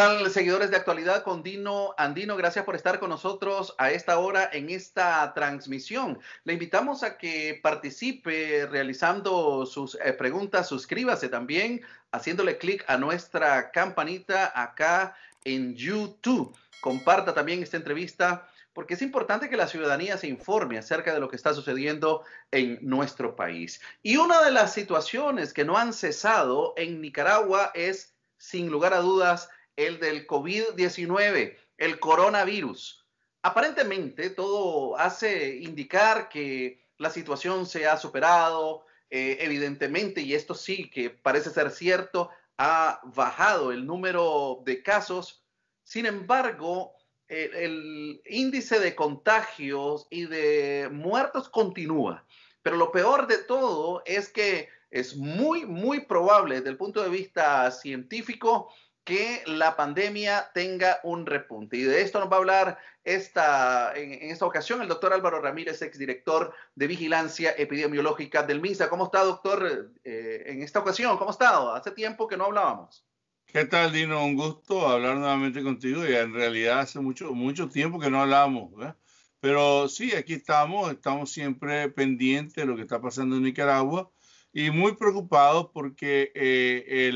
tal, seguidores de actualidad con Dino Andino? Gracias por estar con nosotros a esta hora en esta transmisión. Le invitamos a que participe realizando sus eh, preguntas. Suscríbase también haciéndole clic a nuestra campanita acá en YouTube. Comparta también esta entrevista porque es importante que la ciudadanía se informe acerca de lo que está sucediendo en nuestro país. Y una de las situaciones que no han cesado en Nicaragua es, sin lugar a dudas, el del COVID-19, el coronavirus. Aparentemente todo hace indicar que la situación se ha superado, eh, evidentemente, y esto sí que parece ser cierto, ha bajado el número de casos. Sin embargo, el, el índice de contagios y de muertos continúa. Pero lo peor de todo es que es muy, muy probable desde el punto de vista científico que la pandemia tenga un repunte. Y de esto nos va a hablar esta, en, esta ocasión el doctor Álvaro Ramírez, exdirector de Vigilancia Epidemiológica del MISA. ¿Cómo está, doctor, eh, en esta ocasión? ¿Cómo ha estado? Hace tiempo que no hablábamos. ¿Qué tal, Dino? Un gusto hablar nuevamente contigo. Y en realidad hace mucho, mucho tiempo que no hablábamos. Pero sí, aquí estamos, estamos siempre pendientes de lo que está pasando en Nicaragua y muy preocupado porque eh,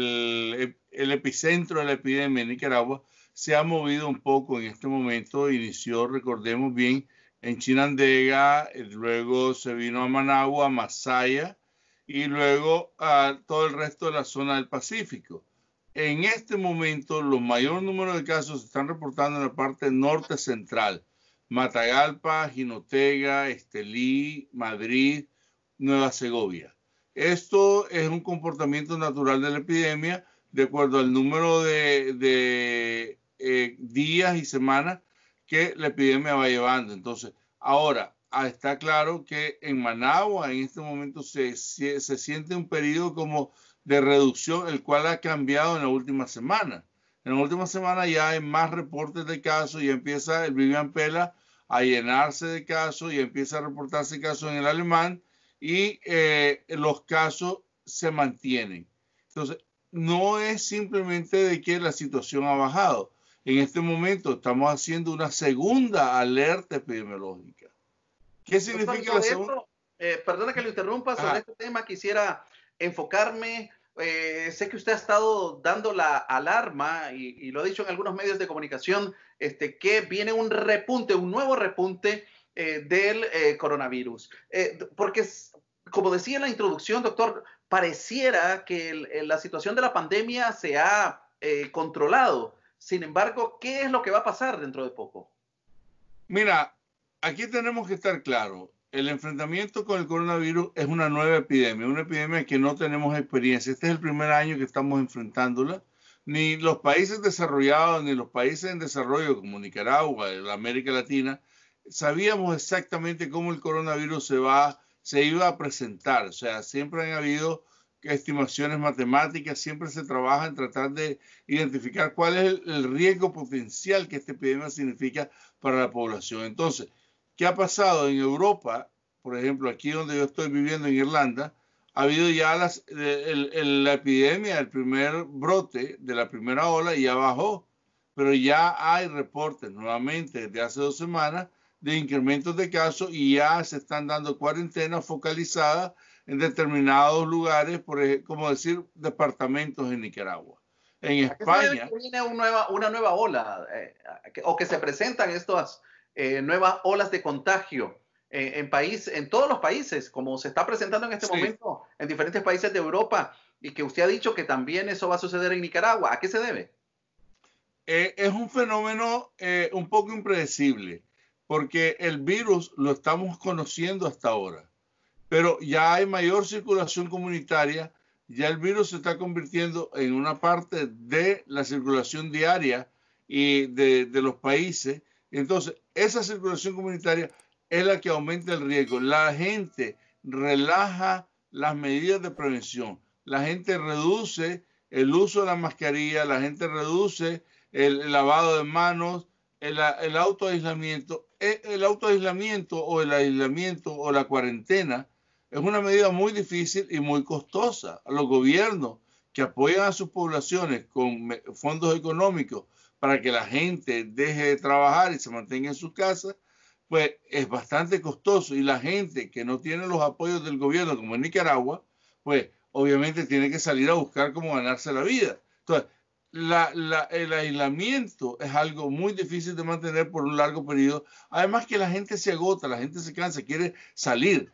el, epicentro de la epidemia en Nicaragua se ha movido un poco en este momento. Inició, recordemos bien, en Chinandega, eh, luego se vino a Managua, Masaya y luego a todo el resto de la zona del Pacífico. En este momento, los mayor número de casos se están reportando en la parte norte central. Matagalpa, Jinotega, Estelí, Madrid, Nueva Segovia. Esto es un comportamiento natural de la epidemia de acuerdo al número de, eh, días y semanas que la epidemia va llevando. Entonces, ahora ah, está claro que en Managua en este momento se, siente un periodo como de reducción, el cual ha cambiado en la última semana. En la última semana ya hay más reportes de casos, y empieza el Vivian Pela a llenarse de casos, y empieza a reportarse casos en el alemán y eh, los casos se mantienen. Entonces, no es simplemente de que la situación ha bajado. En este momento estamos haciendo una segunda alerta epidemiológica. ¿Qué significa la segunda? Eh, perdona que le interrumpa, sobre este tema quisiera enfocarme. Eh, sé que usted ha estado dando la alarma y, lo ha dicho en algunos medios de comunicación, este, que viene un repunte, un nuevo repunte del coronavirus. porque como decía en la introducción, doctor, pareciera que la situación de la pandemia se ha eh, controlado. Sin embargo, ¿qué es lo que va a pasar dentro de poco? Mira, aquí tenemos que estar claros. El enfrentamiento con el coronavirus es una nueva epidemia, una epidemia que no tenemos experiencia. Este es el primer año que estamos enfrentándola. Ni los países desarrollados, ni los países en desarrollo como Nicaragua, América Latina, sabíamos exactamente cómo el coronavirus se va a, se iba a presentar. O sea, siempre han habido estimaciones matemáticas, siempre se trabaja en tratar de identificar cuál es el riesgo potencial que esta epidemia significa para la población. Entonces, ¿qué ha pasado en Europa? Por ejemplo, aquí donde yo estoy viviendo en Irlanda, ha habido ya la epidemia, el primer brote de la primera ola y ya bajó, pero ya hay reportes nuevamente desde hace dos semanas de incrementos de casos y ya se están dando cuarentenas focalizadas en determinados lugares, por como decir, departamentos en Nicaragua. En España. Viene un nueva, una nueva ola, eh, o que se presentan estas eh, nuevas olas de contagio eh, en, país, en todos los países, como se está presentando en este momento en diferentes países de Europa, y que usted ha dicho que también eso va a suceder en Nicaragua. ¿A qué se debe? es un fenómeno un poco impredecible porque el virus lo estamos conociendo hasta ahora, pero ya hay mayor circulación comunitaria, ya el virus se está convirtiendo en una parte de la circulación diaria y de, los países. Entonces, esa circulación comunitaria es la que aumenta el riesgo. La gente relaja las medidas de prevención, la gente reduce el uso de la mascarilla, la gente reduce el, lavado de manos, el, el autoaislamiento eh, el autoaislamiento o el aislamiento o la cuarentena es una medida muy difícil y muy costosa. los gobiernos que apoyan a sus poblaciones con fondos económicos para que la gente deje de trabajar y se mantenga en sus casas, pues es bastante costoso y la gente que no tiene los apoyos del gobierno, como en Nicaragua, pues obviamente tiene que salir a buscar cómo ganarse la vida. Entonces, la, el aislamiento es algo muy difícil de mantener por un largo periodo. Además que la gente se agota, la gente se cansa, quiere salir,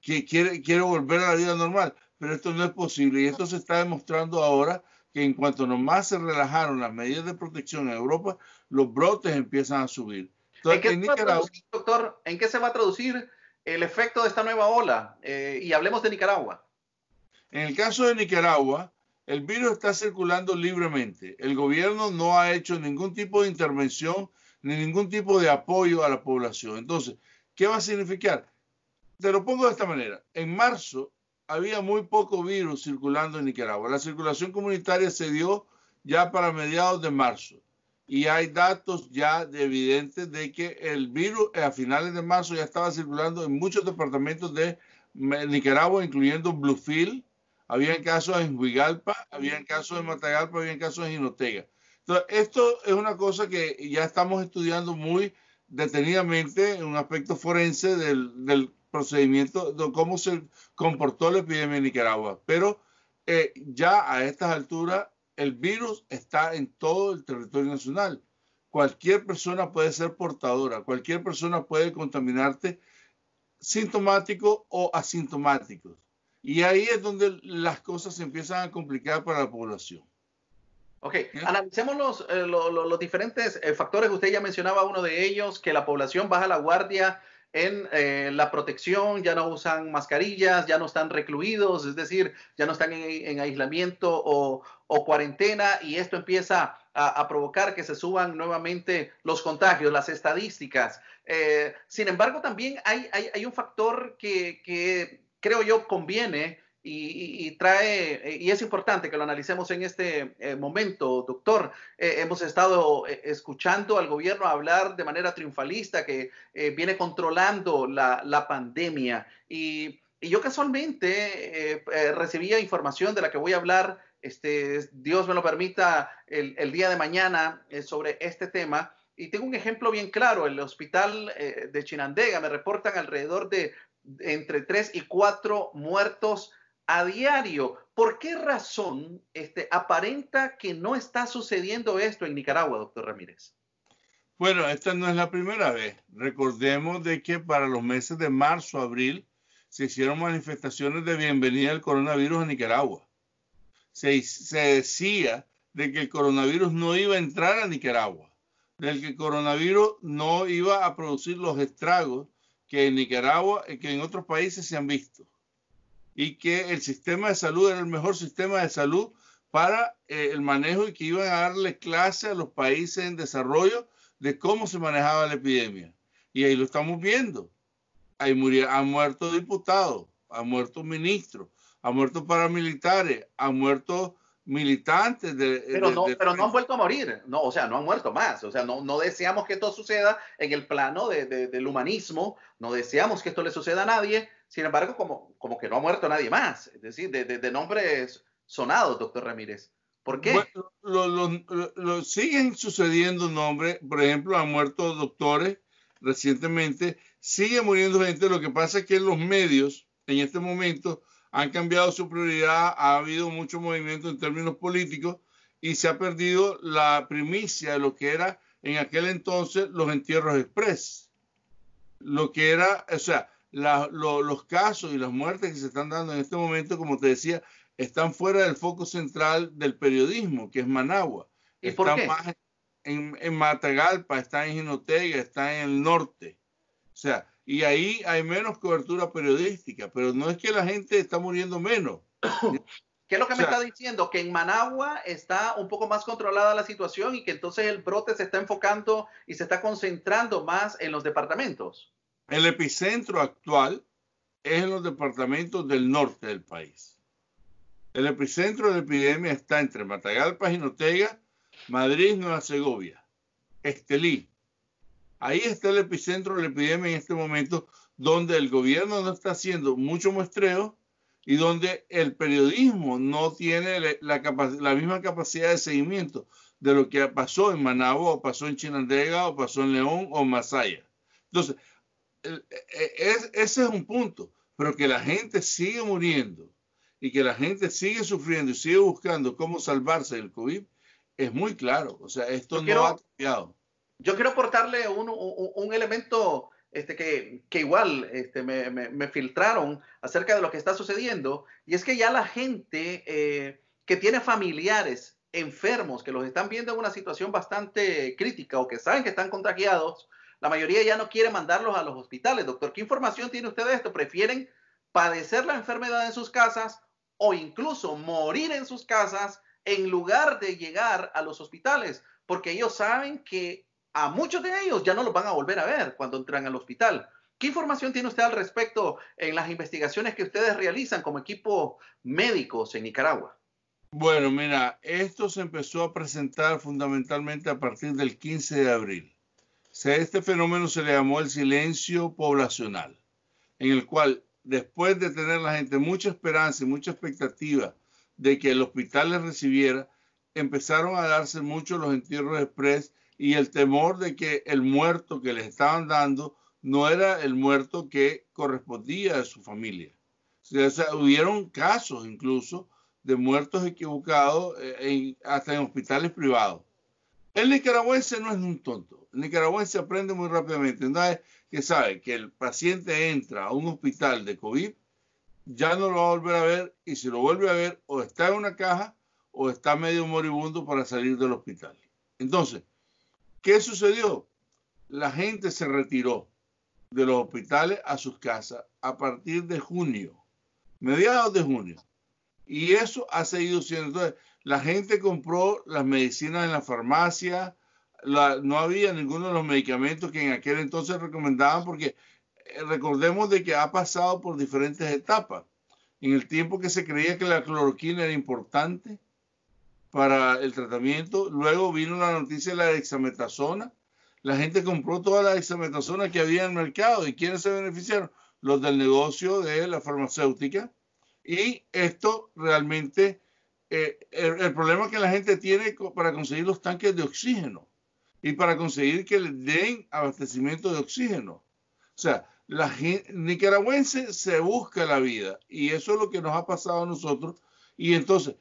quiere, volver a la vida normal, pero esto no es posible y esto se está demostrando ahora que en cuanto nomás se relajaron las medidas de protección en Europa, los brotes empiezan a subir. ¿En, qué doctor, ¿En qué se va a traducir el efecto de esta nueva ola? Eh, y hablemos de Nicaragua. En el caso de Nicaragua, el virus está circulando libremente. El gobierno no ha hecho ningún tipo de intervención ni ningún tipo de apoyo a la población. Entonces, ¿qué va a significar? Te lo pongo de esta manera. En marzo había muy poco virus circulando en Nicaragua. La circulación comunitaria se dio ya para mediados de marzo y hay datos ya de evidentes de que el virus eh, a finales de marzo ya estaba circulando en muchos departamentos de eh, Nicaragua, incluyendo Bluefield, habían casos en Huigalpa, habían casos en Matagalpa, habían casos en Jinotega. Entonces, esto es una cosa que ya estamos estudiando muy detenidamente en un aspecto forense del, procedimiento de cómo se comportó la epidemia en Nicaragua. Pero eh, ya a estas alturas el virus está en todo el territorio nacional. Cualquier persona puede ser portadora, cualquier persona puede contaminarte sintomático o asintomático. Y ahí es donde las cosas se empiezan a complicar para la población. Ok, analicemos los, eh, diferentes eh, factores. Usted ya mencionaba uno de ellos, que la población baja la guardia en eh, la protección, ya no usan mascarillas, ya no están recluidos, es decir, ya no están en, aislamiento o, cuarentena y esto empieza a, provocar que se suban nuevamente los contagios, las estadísticas. sin embargo, también hay, hay, hay un factor que, que creo yo, conviene y, trae, eh, y es importante que lo analicemos en este eh, momento, doctor. Eh, hemos estado escuchando al gobierno hablar de manera triunfalista que viene controlando la, pandemia. Y, yo casualmente recibía información de la que voy a hablar, este, Dios me lo permita, el, el día de mañana sobre este tema. Y tengo un ejemplo bien claro, el hospital de Chinandega, me reportan alrededor de entre tres y cuatro muertos a diario. ¿Por qué razón este, aparenta que no está sucediendo esto en Nicaragua, doctor Ramírez? Bueno, esta no es la primera vez. Recordemos de que para los meses de marzo, abril, se hicieron manifestaciones de bienvenida al coronavirus a Nicaragua. Se, se decía de que el coronavirus no iba a entrar a Nicaragua, del que el coronavirus no iba a producir los estragos que en Nicaragua y eh, que en otros países se han visto. Y que el sistema de salud era el mejor sistema de salud para eh, el manejo y que iban a darle clase a los países en desarrollo de cómo se manejaba la epidemia. Y ahí lo estamos viendo. Ahí murió, han muerto diputados, han muerto ministros, ha muerto paramilitares, ha muerto militantes de... Pero, no, pero han vuelto a morir, no, o sea, no han muerto más, o sea, no, no deseamos que esto suceda en el plano del humanismo, no deseamos que esto le suceda a nadie, sin embargo, como, como que no ha muerto nadie más, es decir, de, nombres sonados, doctor Ramírez. ¿Por qué? lo, siguen sucediendo nombres, por ejemplo, han muerto doctores recientemente, sigue muriendo gente, lo que pasa es que los medios en este momento han cambiado su prioridad, ha habido mucho movimiento en términos políticos y se ha perdido la primicia de lo que era en aquel entonces los entierros express. Lo que era, o sea, los casos y las muertes que se están dando en este momento, como te decía, están fuera del foco central del periodismo, que es Managua. ¿Y qué? más en, Matagalpa, está en Jinotega, está en el norte. O sea, y ahí hay menos cobertura periodística, pero no es que la gente está muriendo menos. ¿Qué es lo que me está diciendo? Que en Managua está un poco más controlada la situación y que entonces el brote se está enfocando y se está concentrando más en los departamentos. El epicentro actual es en los departamentos del norte del país. El epicentro de la epidemia está entre Matagalpa, y notega Madrid, Nueva Segovia, Estelí, Ahí está el epicentro de la epidemia en este momento, donde el gobierno no está haciendo mucho muestreo y donde el periodismo no tiene la, misma capacidad de seguimiento de lo que pasó en Managua, o pasó en Chinandega, o pasó en León, o en Masaya. Entonces, e, e, es, ese es un punto, pero que la gente sigue muriendo y que la gente sigue sufriendo y sigue buscando cómo salvarse del COVID, es muy claro. O sea, esto no ha cambiado yo quiero aportarle un, elemento este, que, igual este, me, filtraron acerca de lo que está sucediendo, y es que ya la gente eh, que tiene familiares enfermos, que los están viendo en una situación bastante crítica o que saben que están contagiados, la mayoría ya no quiere mandarlos a los hospitales. Doctor, ¿qué información tiene usted de esto? ¿Prefieren padecer la enfermedad en sus casas o incluso morir en sus casas en lugar de llegar a los hospitales? Porque ellos saben que a muchos de ellos ya no los van a volver a ver cuando entran al hospital. ¿Qué información tiene usted al respecto en las investigaciones que ustedes realizan como equipo médicos en Nicaragua? Bueno, mira, esto se empezó a presentar fundamentalmente a partir del 15 de abril. este fenómeno se le llamó el silencio poblacional, en el cual después de tener la gente mucha esperanza y mucha expectativa de que el hospital les recibiera, empezaron a darse muchos los entierros express y el temor de que el muerto que les estaban dando no era el muerto que correspondía a su familia. O sea, hubieron casos incluso de muertos equivocados eh, hasta en hospitales privados. El nicaragüense no es un tonto. El nicaragüense aprende muy rápidamente. Una vez que sabe que el paciente entra a un hospital de COVID, ya no lo va a volver a ver y si lo vuelve a ver o está en una caja o está medio moribundo para salir del hospital. Entonces, ¿Qué sucedió? La gente se retiró de los hospitales a sus casas a partir de junio, mediados de junio. Y eso ha seguido siendo. Entonces, la gente compró las medicinas en la farmacia, no había ninguno de los medicamentos que en aquel entonces recomendaban, porque eh, recordemos de que ha pasado por diferentes etapas. En el tiempo que se creía que la cloroquina era importante, para el tratamiento. Luego vino la noticia de la dexametasona. La gente compró toda la dexametasona que había en el mercado. ¿Y quiénes se beneficiaron? Los del negocio de la farmacéutica. Y esto realmente, eh, el, el, problema que la gente tiene para conseguir los tanques de oxígeno y para conseguir que le den abastecimiento de oxígeno. O sea, la gente nicaragüense se busca la vida y eso es lo que nos ha pasado a nosotros. Y entonces,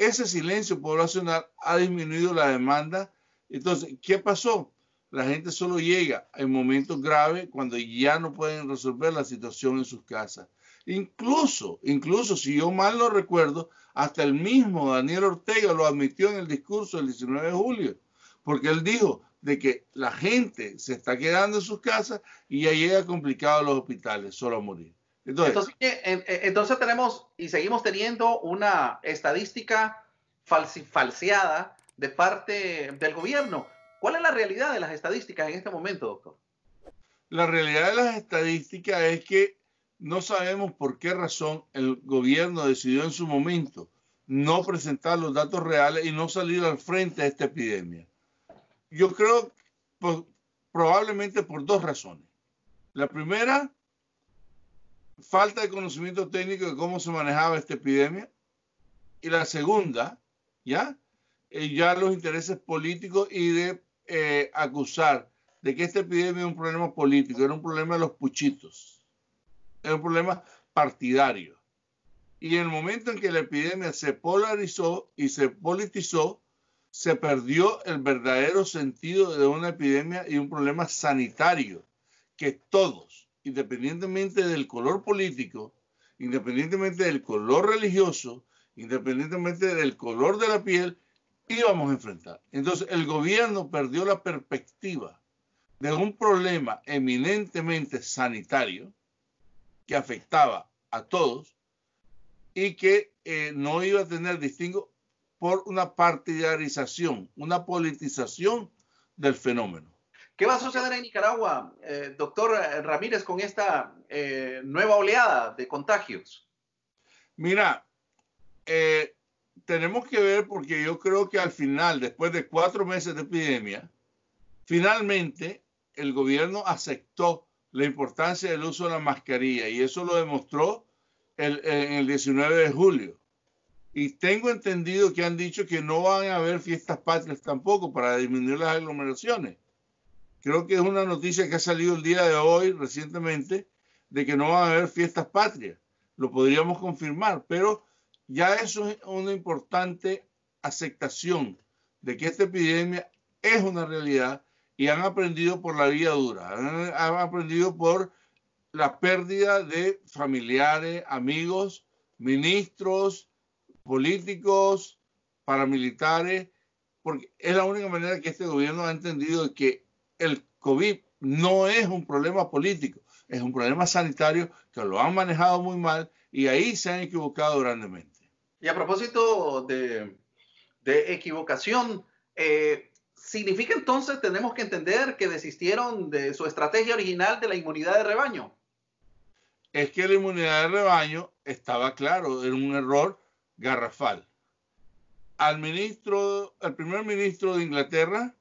ese silencio poblacional ha disminuido la demanda. Entonces, ¿qué pasó? La gente solo llega en momentos graves cuando ya no pueden resolver la situación en sus casas. Incluso, incluso si yo mal lo recuerdo, hasta el mismo Daniel Ortega lo admitió en el discurso del 19 de julio, porque él dijo de que la gente se está quedando en sus casas y ya llega complicado a los hospitales, solo a morir. Entonces, entonces, tenemos y seguimos teniendo una estadística falseada de parte del gobierno. ¿Cuál es la realidad de las estadísticas en este momento, doctor? La realidad de las estadísticas es que no sabemos por qué razón el gobierno decidió en su momento no presentar los datos reales y no salir al frente de esta epidemia. Yo creo pues, probablemente por dos razones. La primera, falta de conocimiento técnico de cómo se manejaba esta epidemia. Y la segunda, ¿ya? Eh, ya los intereses políticos y de eh, acusar de que esta epidemia es un problema político, era un problema de los puchitos, era un problema partidario. Y en el momento en que la epidemia se polarizó y se politizó, se perdió el verdadero sentido de una epidemia y un problema sanitario que todos, independientemente del color político, independientemente del color religioso, independientemente del color de la piel, íbamos a enfrentar. Entonces, el gobierno perdió la perspectiva de un problema eminentemente sanitario que afectaba a todos y que eh, no iba a tener distingo por una partidarización, una politización del fenómeno. ¿Qué va a suceder en Nicaragua, eh, doctor Ramírez, con esta eh, nueva oleada de contagios? Mira, eh, tenemos que ver porque yo creo que al final, después de cuatro meses de epidemia, finalmente el gobierno aceptó la importancia del uso de la mascarilla y eso lo demostró en el, el 19 de julio. Y tengo entendido que han dicho que no van a haber fiestas patrias tampoco para disminuir las aglomeraciones. Creo que es una noticia que ha salido el día de hoy recientemente de que no van a haber fiestas patrias. Lo podríamos confirmar, pero ya eso es una importante aceptación de que esta epidemia es una realidad y han aprendido por la vía dura, han, han aprendido por la pérdida de familiares, amigos, ministros, políticos, paramilitares, porque es la única manera que este gobierno ha entendido que el COVID no es un problema político, es un problema sanitario que lo han manejado muy mal y ahí se han equivocado grandemente. Y a propósito de, equivocación, eh, ¿significa entonces tenemos que entender que desistieron de su estrategia original de la inmunidad de rebaño? Es que la inmunidad de rebaño estaba claro, era un error garrafal. Al ministro, al primer ministro de Inglaterra,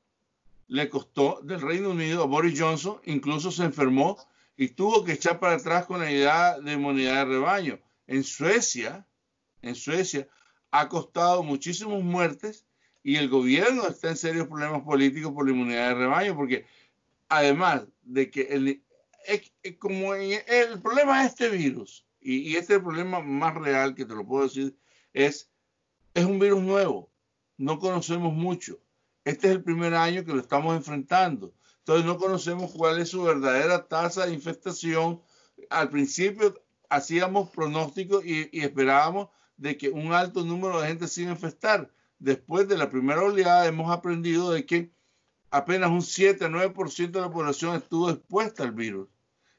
le costó del Reino Unido a Boris Johnson, incluso se enfermó y tuvo que echar para atrás con la idea de inmunidad de rebaño. En Suecia, en Suecia, ha costado muchísimas muertes y el gobierno está en serios problemas políticos por la inmunidad de rebaño, porque además de que el, como el problema de este virus, y, este es el problema más real que te lo puedo decir, es, es un virus nuevo, no conocemos mucho. Este es el primer año que lo estamos enfrentando. Entonces no conocemos cuál es su verdadera tasa de infestación. Al principio hacíamos pronósticos y, esperábamos de que un alto número de gente se iba infestar. Después de la primera oleada hemos aprendido de que apenas un 7-9% de la población estuvo expuesta al virus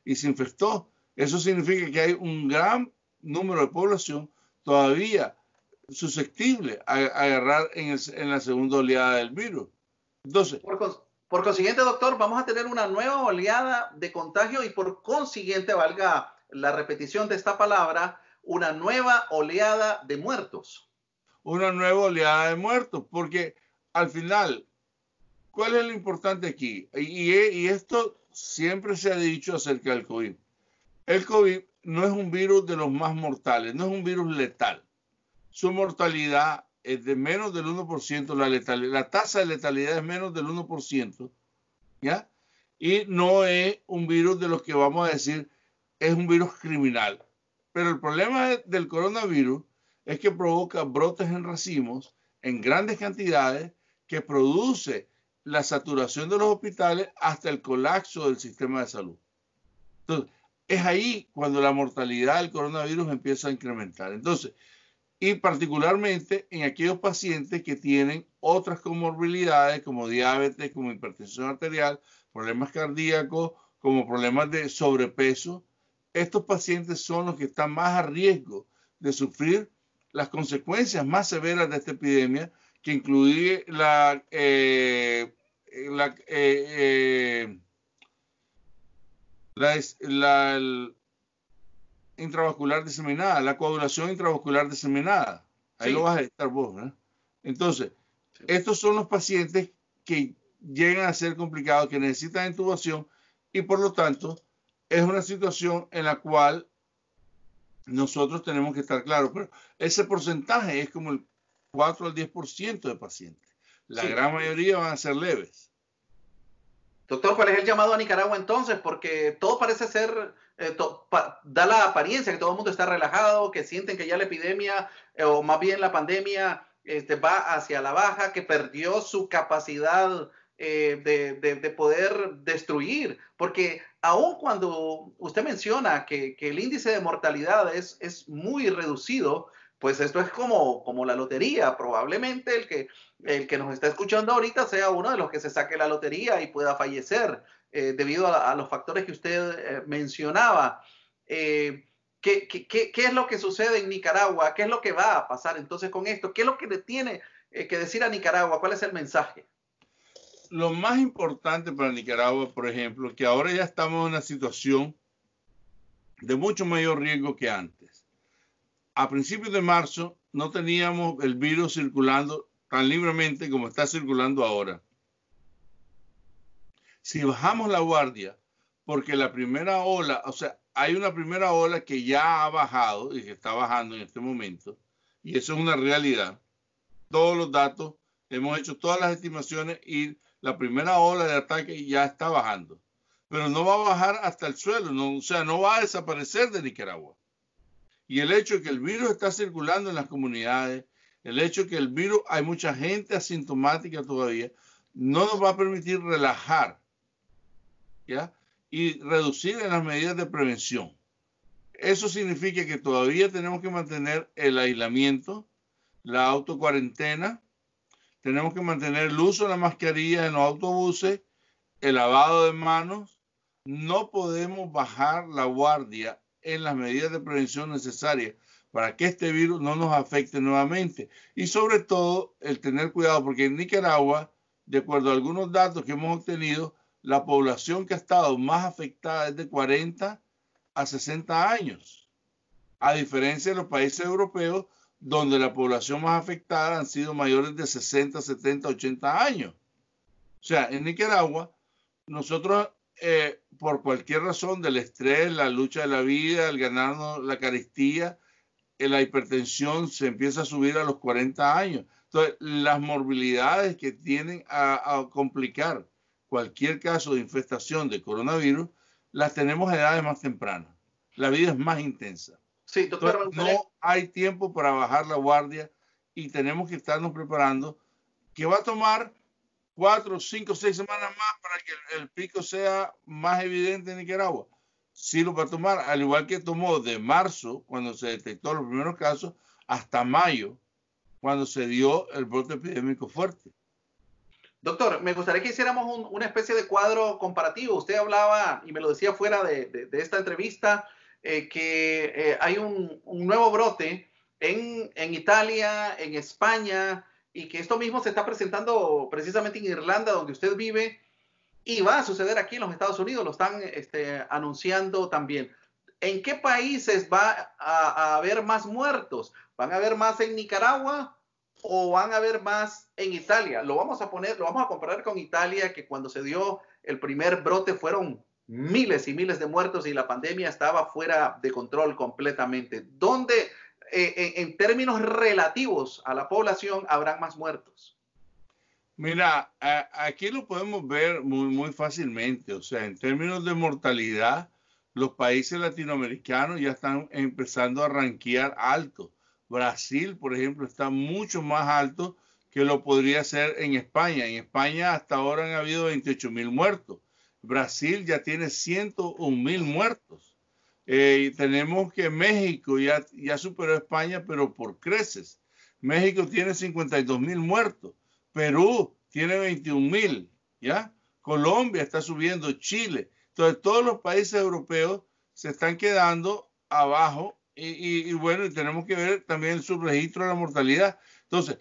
y se infectó. Eso significa que hay un gran número de población todavía susceptible a, agarrar en, la segunda oleada del virus. Entonces. Por, consiguiente, doctor, vamos a tener una nueva oleada de contagio y por consiguiente, valga la repetición de esta palabra, una nueva oleada de muertos. Una nueva oleada de muertos, porque al final, ¿cuál es lo importante aquí? Y, y esto siempre se ha dicho acerca del COVID. El COVID no es un virus de los más mortales, no es un virus letal su mortalidad es de menos del 1%, la, la tasa de letalidad es menos del 1%, ¿ya? Y no es un virus de los que vamos a decir es un virus criminal. Pero el problema del coronavirus es que provoca brotes en racimos en grandes cantidades que produce la saturación de los hospitales hasta el colapso del sistema de salud. Entonces, es ahí cuando la mortalidad del coronavirus empieza a incrementar. Entonces, y particularmente en aquellos pacientes que tienen otras comorbilidades como diabetes, como hipertensión arterial, problemas cardíacos, como problemas de sobrepeso. Estos pacientes son los que están más a riesgo de sufrir las consecuencias más severas de esta epidemia, que incluye la, eh, la, eh, eh, intravascular diseminada, la coagulación intravascular diseminada. Ahí lo vas a estar vos. ¿eh? Entonces, estos son los pacientes que llegan a ser complicados, que necesitan intubación y por lo tanto es una situación en la cual nosotros tenemos que estar claros, pero ese porcentaje es como el 4 al 10% de pacientes. La gran mayoría van a ser leves. Doctor, ¿cuál es el llamado a Nicaragua entonces? Porque todo parece ser eh, da la apariencia que todo el mundo está relajado, que sienten que ya la epidemia, eh, o más bien la pandemia, este, va hacia la baja, que perdió su capacidad eh, de, poder destruir. Porque aun cuando usted menciona que, el índice de mortalidad es, es muy reducido, pues esto es como, como la lotería. Probablemente el que, el que nos está escuchando ahorita sea uno de los que se saque la lotería y pueda fallecer. Eh, debido a, los factores que usted eh, mencionaba. Eh, ¿qué, qué, qué, es lo que sucede en Nicaragua? ¿Qué es lo que va a pasar entonces con esto? ¿Qué es lo que le tiene que decir a Nicaragua? ¿Cuál es el mensaje? Lo más importante para Nicaragua, por ejemplo, que ahora ya estamos en una situación de mucho mayor riesgo que antes. A principios de marzo no teníamos el virus circulando tan libremente como está circulando ahora. Si bajamos la guardia, porque la primera ola, o sea, hay una primera ola que ya ha bajado y que está bajando en este momento, y eso es una realidad. Todos los datos, hemos hecho todas las estimaciones y la primera ola de ataque ya está bajando. Pero no va a bajar hasta el suelo, o sea, no va a desaparecer de Nicaragua. Y el hecho que el virus está circulando en las comunidades, el hecho que el virus, hay mucha gente asintomática todavía, no nos va a permitir relajar y reducir en las medidas de prevención. Eso significa que todavía tenemos que mantener el aislamiento, la autocuarentena, tenemos que mantener el uso de la mascarilla en los autobuses, el lavado de manos. No podemos bajar la guardia en las medidas de prevención necesarias para que este virus no nos afecte nuevamente. Y sobre todo el tener cuidado, porque en Nicaragua, de acuerdo a algunos datos que hemos obtenido, la población que ha estado más afectada es de 40 a 60 años, a diferencia de los países europeos donde la población más afectada han sido mayores de 60, 70, 80 años. O sea, en Nicaragua, nosotros eh, por cualquier razón del estrés, la lucha de la vida, el ganarnos la carestía, eh, la hipertensión se empieza a subir a los 40 años. Entonces, las morbilidades que tienen a complicar cualquier caso de infestación de coronavirus, las tenemos a edades más tempranas. La vida es más intensa. Sí, no hay tiempo para bajar la guardia y tenemos que estarnos preparando, que va a tomar cuatro, cinco, seis semanas más para que el, pico sea más evidente en Nicaragua. Sí lo va a tomar, al igual que tomó de marzo, cuando se detectó los primeros casos, hasta mayo, cuando se dio el brote epidémico fuerte. Doctor, me gustaría que hiciéramos una especie de cuadro comparativo. Usted hablaba, y me lo decía fuera de, esta entrevista, eh, que eh, hay un, nuevo brote en, Italia, en España, y que esto mismo se está presentando precisamente en Irlanda, donde usted vive, y va a suceder aquí en los Estados Unidos, lo están este, anunciando también. ¿En qué países va a haber más muertos? ¿Van a haber más en Nicaragua? o van a haber más en Italia. Lo vamos a poner, lo vamos a comparar con Italia, que cuando se dio el primer brote fueron miles y miles de muertos y la pandemia estaba fuera de control completamente. ¿Dónde, eh, en términos relativos a la población, habrán más muertos? Mira, aquí lo podemos ver muy, muy fácilmente. O sea, en términos de mortalidad, los países latinoamericanos ya están empezando a ranquear alto. Brasil, por ejemplo, está mucho más alto que lo podría ser en España. En España hasta ahora han habido 28.000 mil muertos. Brasil ya tiene 101 mil muertos. Eh, tenemos que México ya, ya superó a España, pero por creces. México tiene 52.000 mil muertos. Perú tiene 21.000. mil, ¿ya? Colombia está subiendo, Chile. Entonces, todos los países europeos se están quedando abajo y, bueno, y tenemos que ver también su registro de la mortalidad. Entonces,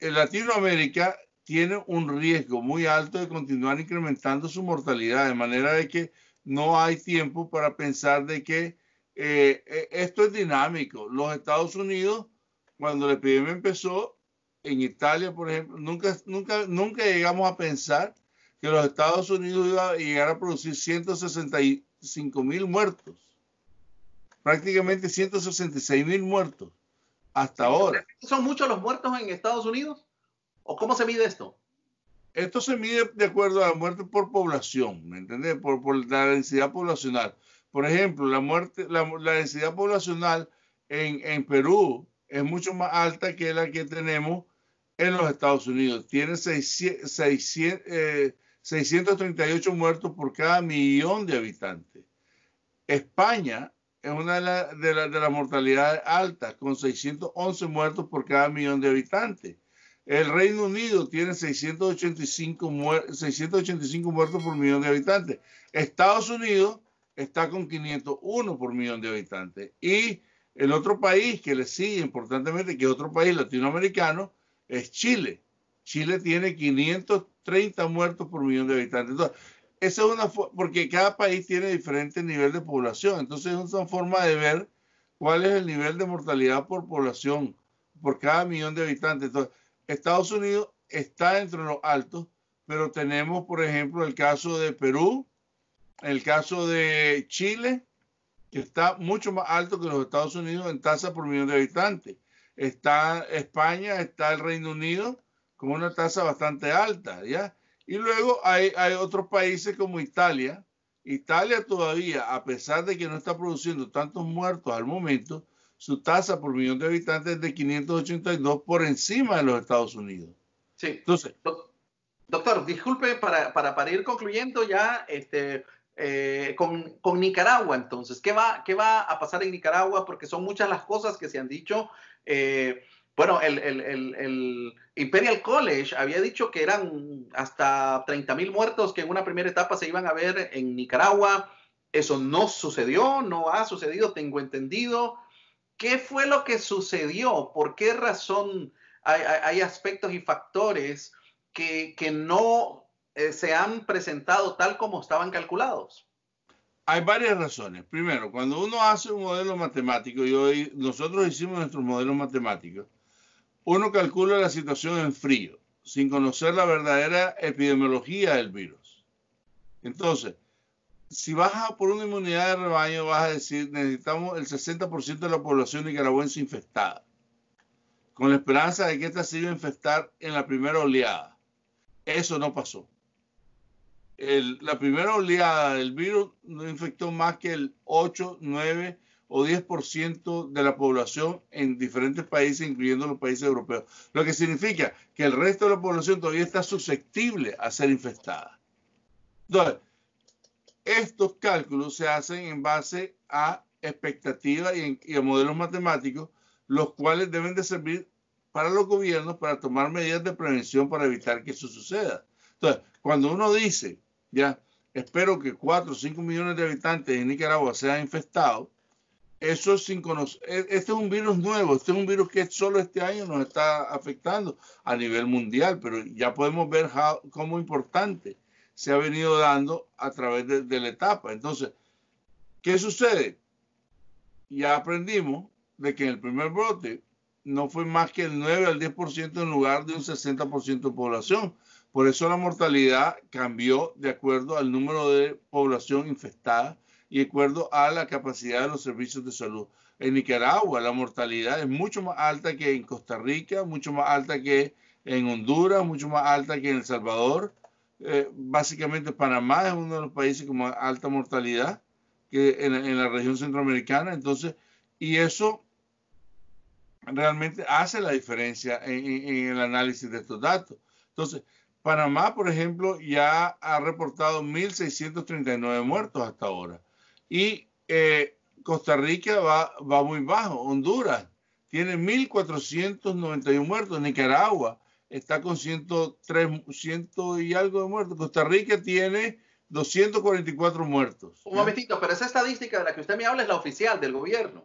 en Latinoamérica tiene un riesgo muy alto de continuar incrementando su mortalidad, de manera de que no hay tiempo para pensar de que eh, eh, esto es dinámico. Los Estados Unidos, cuando la epidemia empezó, en Italia, por ejemplo, nunca, nunca, nunca llegamos a pensar que los Estados Unidos iba a llegar a producir 165 mil muertos prácticamente 166 mil muertos hasta ahora. ¿Son muchos los muertos en Estados Unidos? ¿O cómo se mide esto? Esto se mide de acuerdo a la muerte por población, ¿me entiendes? Por, la densidad poblacional. Por ejemplo, la, muerte, la, densidad poblacional en, Perú es mucho más alta que la que tenemos en los Estados Unidos. Tiene 638 eh, muertos por cada millón de habitantes. España es una de, las de, las mortalidades altas, con 611 muertos por cada millón de habitantes. El Reino Unido tiene 685, 685 muertos por millón de habitantes. Estados Unidos está con 501 por millón de habitantes. Y el otro país que le sigue importantemente, que es otro país latinoamericano, es Chile. Chile tiene 530 muertos por millón de habitantes esa es una porque cada país tiene diferente nivel de población, entonces es una forma de ver cuál es el nivel de mortalidad por población, por cada millón de habitantes. Estados Unidos está entre los altos, pero tenemos, por ejemplo, el caso de Perú, el caso de Chile, que está mucho más alto que los Estados Unidos en tasa por millón de habitantes. Está España, está el Reino Unido, con una tasa bastante alta, ¿ya? Y luego hay, otros países como Italia. Italia todavía, a pesar de que no está produciendo tantos muertos al momento, su tasa por millón de habitantes es de 582 por encima de los Estados Unidos. Sí. Entonces. Doctor, disculpe, para, para, ir concluyendo ya, este, eh, con, Nicaragua, entonces. ¿Qué va, ¿Qué va a pasar en Nicaragua? Porque son muchas las cosas que se han dicho. Eh, bueno, el, Imperial College había dicho que eran hasta 30.000 muertos que en una primera etapa se iban a ver en Nicaragua. Eso no sucedió, no ha sucedido, tengo entendido. ¿Qué fue lo que sucedió? ¿Por qué razón hay, aspectos y factores que, no eh, se han presentado tal como estaban calculados? Hay varias razones. Primero, cuando uno hace un modelo matemático, y hoy nosotros hicimos nuestros modelo matemáticos, uno calcula la situación en frío, sin conocer la verdadera epidemiología del virus. Entonces, si vas por una inmunidad de rebaño, vas a decir, necesitamos el 60% de la población nicaragüense infectada, con la esperanza de que esta se iba a infectar en la primera oleada. Eso no pasó. la primera oleada del virus no infectó más que el 8, 9 o 10% de la población en diferentes países, incluyendo los países europeos. Lo que significa que el resto de la población todavía está susceptible a ser infectada. Entonces, estos cálculos se hacen en base a expectativas y, a modelos matemáticos, los cuales deben de servir para los gobiernos para tomar medidas de prevención para evitar que eso suceda. Entonces, cuando uno dice, ya, espero que 4 o 5 millones de habitantes en Nicaragua sean infectados, eso sin conocer. E, este es un virus nuevo, este es un virus que solo este año nos está afectando a nivel mundial, pero ya podemos ver cómo importante se ha venido dando a través de, la etapa. Entonces, ¿qué sucede? Ya aprendimos de que en el primer brote no fue más que el 9 al 10% en lugar de un 60% de población. Por eso la mortalidad cambió de acuerdo al número de población infectada y de acuerdo a la capacidad de los servicios de salud. En Nicaragua la mortalidad es mucho más alta que en Costa Rica, mucho más alta que en Honduras, mucho más alta que en El Salvador. Eh, básicamente Panamá es uno de los países con más alta mortalidad que en, la región centroamericana. Entonces, y eso realmente hace la diferencia en, en, el análisis de estos datos. Entonces, Panamá, por ejemplo, ya ha reportado 1.639 muertos hasta ahora. Y eh, Costa Rica va, va muy bajo. Honduras tiene 1.491 muertos. Nicaragua está con 103 100 y algo de muertos. Costa Rica tiene 244 muertos. Un momentito, pero esa estadística de la que usted me habla es la oficial del gobierno.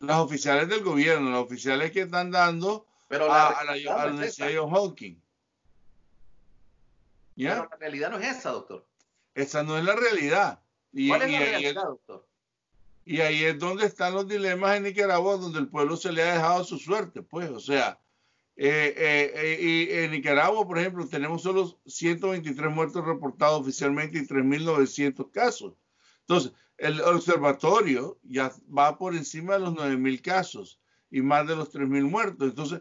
Las oficiales del gobierno, las oficiales que están dando a, a, la, Universidad Hawking. Pero la realidad no es esa, doctor. Esa no es la realidad. Y, ahí es donde están los dilemas en Nicaragua, donde el pueblo se le ha dejado su suerte, pues, o sea, eh, eh, eh, en Nicaragua, por ejemplo, tenemos solo 123 muertos reportados oficialmente y 3.900 casos. Entonces, el observatorio ya va por encima de los 9.000 casos y más de los 3.000 muertos. Entonces,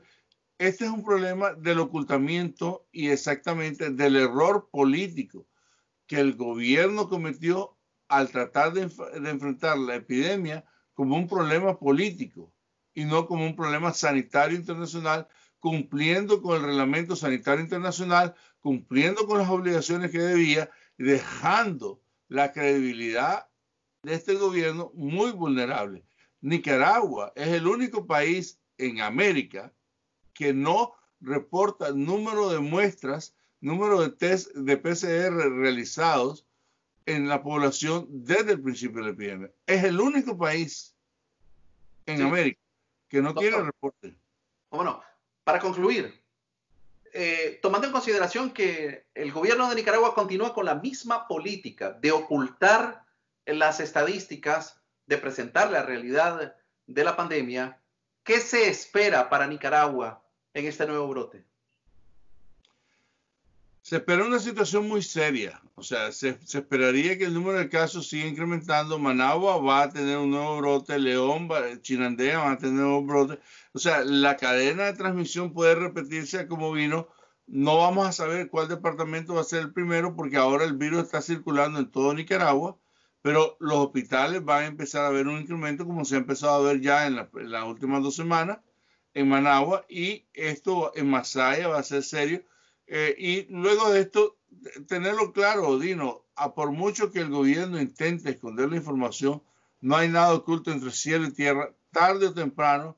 este es un problema del ocultamiento y exactamente del error político que el gobierno cometió al tratar de, enfrentar la epidemia como un problema político y no como un problema sanitario internacional, cumpliendo con el reglamento sanitario internacional, cumpliendo con las obligaciones que debía, dejando la credibilidad de este gobierno muy vulnerable. Nicaragua es el único país en América que no reporta número de muestras, número de test de PCR realizados en la población desde el principio del la Es el único país en América que no tiene reporte. Bueno, para concluir, eh, tomando en consideración que el gobierno de Nicaragua continúa con la misma política de ocultar las estadísticas, de presentar la realidad de la pandemia, ¿qué se espera para Nicaragua en este nuevo brote? se espera una situación muy seria. O sea, se, esperaría que el número de casos siga incrementando. Managua va a tener un nuevo brote, León, Chinandea Chinandega va a tener un nuevo brote. O sea, la cadena de transmisión puede repetirse como vino. No vamos a saber cuál departamento va a ser el primero porque ahora el virus está circulando en todo Nicaragua, pero los hospitales van a empezar a ver un incremento como se ha empezado a ver ya en, en las últimas dos semanas en Managua y esto en Masaya va a ser serio eh, y luego de esto, tenerlo claro, Dino, a por mucho que el gobierno intente esconder la información, no hay nada oculto entre cielo y tierra. Tarde o temprano,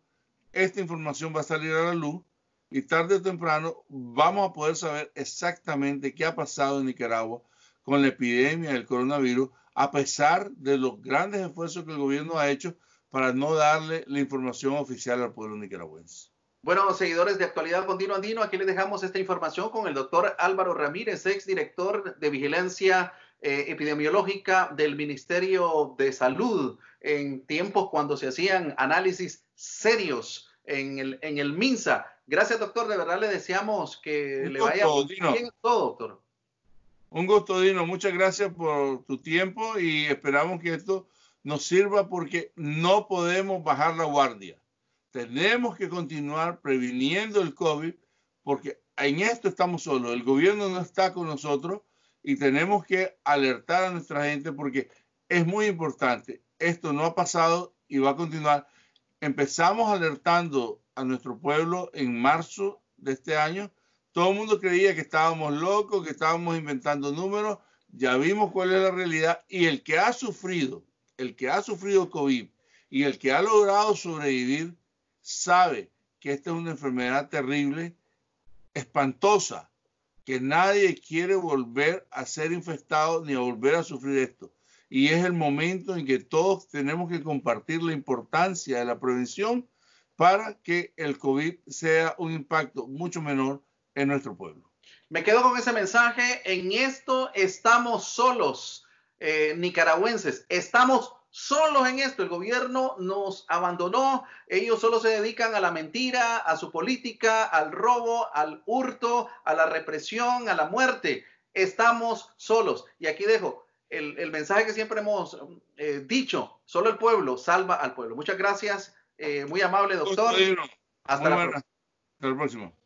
esta información va a salir a la luz y tarde o temprano vamos a poder saber exactamente qué ha pasado en Nicaragua con la epidemia del coronavirus, a pesar de los grandes esfuerzos que el gobierno ha hecho para no darle la información oficial al pueblo nicaragüense. Bueno, seguidores de Actualidad Continua Andino, aquí les dejamos esta información con el doctor Álvaro Ramírez, ex director de Vigilancia eh, Epidemiológica del Ministerio de Salud, en tiempos cuando se hacían análisis serios en el, en el MINSA. Gracias, doctor. De verdad le deseamos que le vaya bien todo, doctor. Un gusto, Dino. Muchas gracias por tu tiempo y esperamos que esto nos sirva porque no podemos bajar la guardia. Tenemos que continuar previniendo el COVID porque en esto estamos solos. El gobierno no está con nosotros y tenemos que alertar a nuestra gente porque es muy importante. Esto no ha pasado y va a continuar. Empezamos alertando a nuestro pueblo en marzo de este año. Todo el mundo creía que estábamos locos, que estábamos inventando números. Ya vimos cuál es la realidad y el que ha sufrido, el que ha sufrido COVID y el que ha logrado sobrevivir sabe que esta es una enfermedad terrible, espantosa, que nadie quiere volver a ser infectado ni a volver a sufrir esto. Y es el momento en que todos tenemos que compartir la importancia de la prevención para que el COVID sea un impacto mucho menor en nuestro pueblo. Me quedo con ese mensaje. En esto estamos solos, eh, nicaragüenses. Estamos solos en esto. El gobierno nos abandonó. Ellos solo se dedican a la mentira, a su política, al robo, al hurto, a la represión, a la muerte. Estamos solos. Y aquí dejo el, mensaje que siempre hemos eh, dicho. Solo el pueblo salva al pueblo. Muchas gracias. Eh, muy amable, doctor. Hasta la próxima. Hasta el próximo.